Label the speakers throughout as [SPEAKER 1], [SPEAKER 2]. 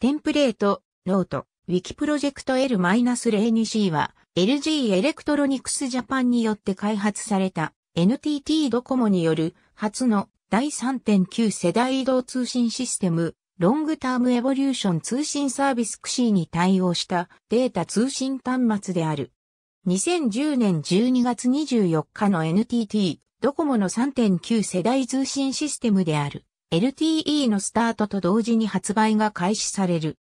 [SPEAKER 1] テンプレート、ノート、ウィキプロジェクト L-02C は LG エレクトロニクスジャパンによって開発された NTT ドコモによる初の第3.9世代移動通信システムロングタームエボリューション通信サービスシ c に対応したデータ通信端末である。2010年12月24日の NTT ドコモの3.9世代通信システムである。LTE のスタートと同時に発売が開始される。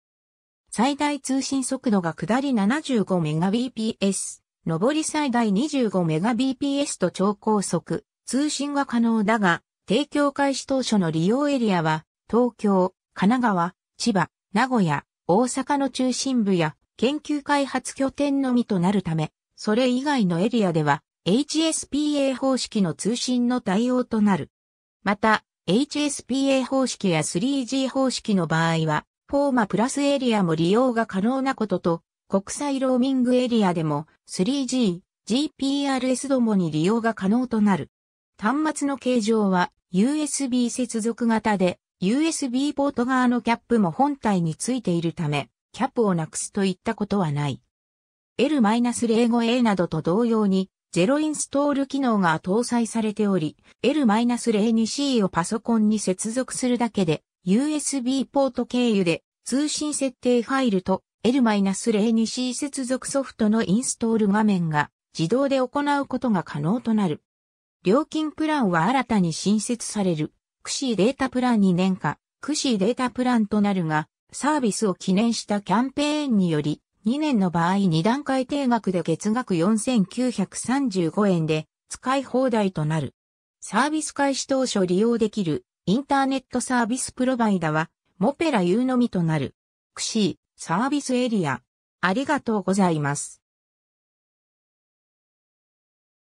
[SPEAKER 1] 最大通信速度が下り 75Mbps、上り最大 25Mbps と超高速、通信が可能だが、提供開始当初の利用エリアは、東京、神奈川、千葉、名古屋、大阪の中心部や研究開発拠点のみとなるため、それ以外のエリアでは HSPA 方式の通信の対応となる。また、HSPA 方式や 3G 方式の場合は、フォーマプラスエリアも利用が可能なことと、国際ローミングエリアでも 3G、GPRS どもに利用が可能となる。端末の形状は USB 接続型で、USB ポート側のキャップも本体についているため、キャップをなくすといったことはない。L-05A などと同様に、ゼロインストール機能が搭載されており、L-02C をパソコンに接続するだけで、USB ポート経由で通信設定ファイルと L-02C 接続ソフトのインストール画面が自動で行うことが可能となる。料金プランは新たに新設される、クシーデータプラン2年間、クシーデータプランとなるが、サービスを記念したキャンペーンにより、2年の場合2段階定額で月額4935円で使い放題となる。サービス開始当初利用できるインターネットサービスプロバイダはモペラ U のみとなる。クシーサービスエリア。ありがとうございます。